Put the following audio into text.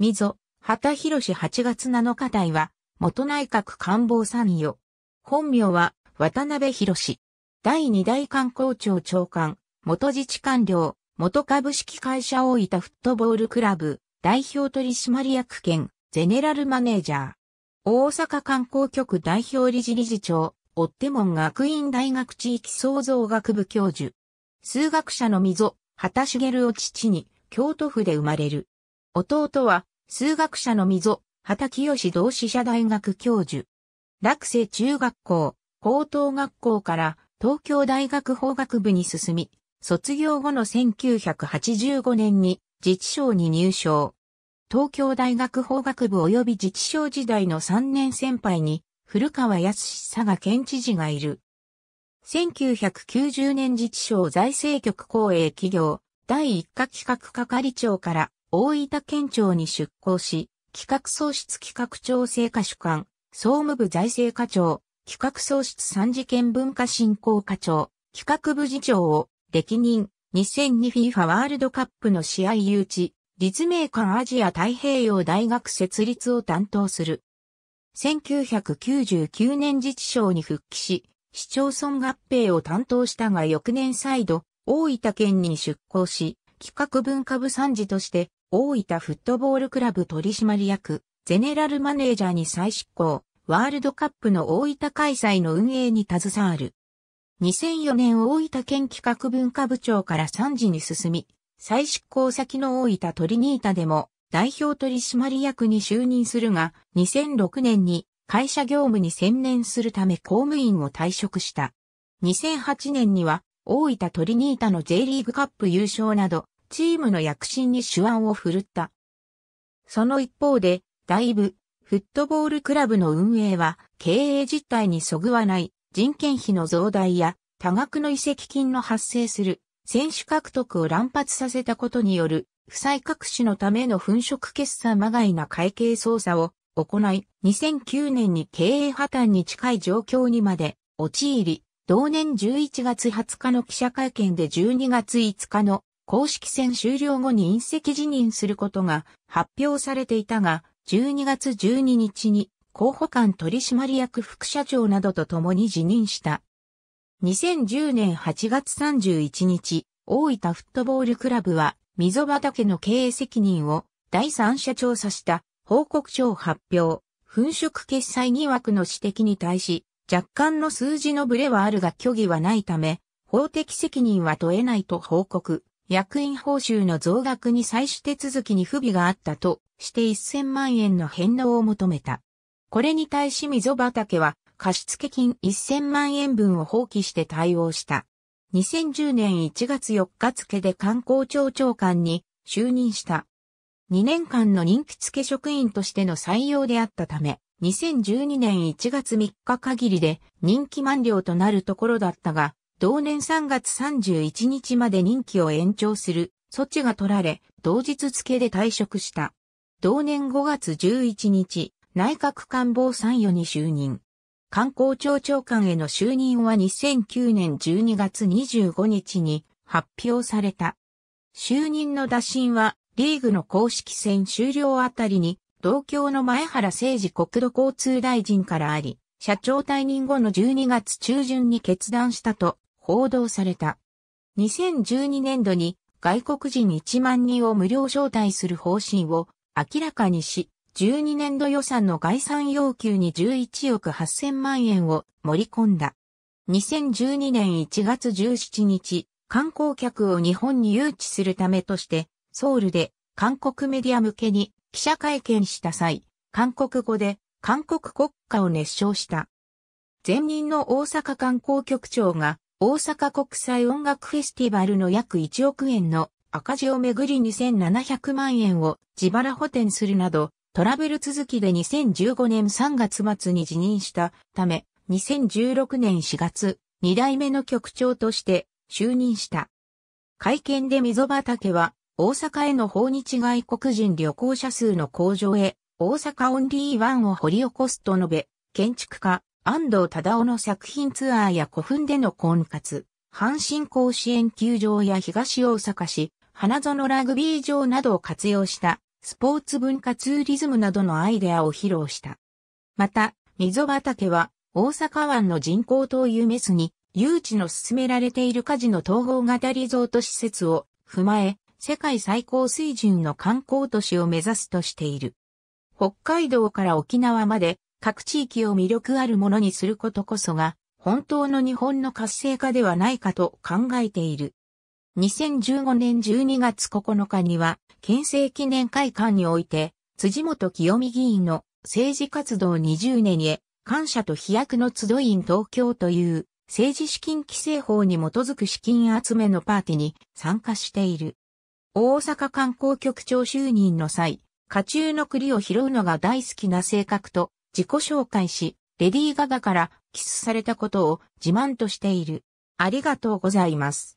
溝、畑博士8月7日台は、元内閣官房参与。本名は、渡辺博第2大観光庁長官、元自治官僚、元株式会社大分フットボールクラブ、代表取締役兼、ゼネラルマネージャー。大阪観光局代表理事理事長、追手門学院大学地域創造学部教授。数学者の溝、畑茂を父に、京都府で生まれる。弟は、数学者の溝、畑清同志社大学教授。落成中学校、高等学校から東京大学法学部に進み、卒業後の1985年に自治省に入省。東京大学法学部及び自治省時代の3年先輩に古川康佐賀県知事がいる。1990年自治省財政局公営企業第1課企画係長から大分県庁に出向し、企画創出企画調整課主管、総務部財政課長、企画創出三次元文化振興課長、企画部次長を歴任 2002FIFA ワールドカップの試合誘致、立命館アジア太平洋大学設立を担当する。1999年自治省に復帰し、市町村合併を担当したが翌年再度、大分県に出向し、企画文化部参事として大分フットボールクラブ取締役、ゼネラルマネージャーに再執行、ワールドカップの大分開催の運営に携わる。2004年大分県企画文化部長から3時に進み、再執行先の大分トリニータでも代表取締役に就任するが、2006年に会社業務に専念するため公務員を退職した。2008年には大分トリニータの J リーグカップ優勝など、チームの躍進に手腕を振るった。その一方で、だいぶ、フットボールクラブの運営は、経営実態にそぐわない人件費の増大や、多額の移籍金の発生する、選手獲得を乱発させたことによる、負債隠しのための粉飾決算まがいな会計操作を行い、2009年に経営破綻に近い状況にまで陥り、同年11月20日の記者会見で12月5日の公式戦終了後に隕石辞任することが発表されていたが、12月12日に候補官取締役副社長などと共に辞任した。2010年8月31日、大分フットボールクラブは、溝畑の経営責任を第三者調査した報告書を発表。粉飾決済疑惑の指摘に対し、若干の数字のブレはあるが虚偽はないため、法的責任は問えないと報告。役員報酬の増額に採取手続きに不備があったとして1000万円の返納を求めた。これに対し溝畑は貸付金1000万円分を放棄して対応した。2010年1月4日付で観光庁長官に就任した。2年間の任期付職員としての採用であったため、2012年1月3日限りで任期満了となるところだったが、同年3月31日まで任期を延長する措置が取られ、同日付で退職した。同年5月11日、内閣官房参与に就任。観光庁長官への就任は2009年12月25日に発表された。就任の打診は、リーグの公式戦終了あたりに、同郷の前原誠二国土交通大臣からあり、社長退任後の12月中旬に決断したと報道された。2012年度に外国人1万人を無料招待する方針を明らかにし、12年度予算の概算要求に11億8000万円を盛り込んだ。2012年1月17日、観光客を日本に誘致するためとして、ソウルで韓国メディア向けに記者会見した際、韓国語で韓国国歌を熱唱した。前任の大阪観光局長が大阪国際音楽フェスティバルの約1億円の赤字をめぐり2700万円を自腹補填するなど、トラブル続きで2015年3月末に辞任したため、2016年4月、2代目の局長として就任した。会見で溝畑は、大阪への訪日外国人旅行者数の向上へ、大阪オンリーワンを掘り起こすと述べ、建築家、安藤忠夫の作品ツアーや古墳での婚活、阪神甲子園球場や東大阪市、花園ラグビー場などを活用したスポーツ文化ツーリズムなどのアイデアを披露した。また、溝畑は大阪湾の人工島夢すに誘致の進められているカ事の統合型リゾート施設を踏まえ、世界最高水準の観光都市を目指すとしている。北海道から沖縄まで各地域を魅力あるものにすることこそが、本当の日本の活性化ではないかと考えている。2015年12月9日には、県政記念会館において、辻元清美議員の政治活動20年へ、感謝と飛躍の集いん東京という政治資金規正法に基づく資金集めのパーティーに参加している。大阪観光局長就任の際、家中の栗を拾うのが大好きな性格と自己紹介し、レディー・ガガからキスされたことを自慢としている。ありがとうございます。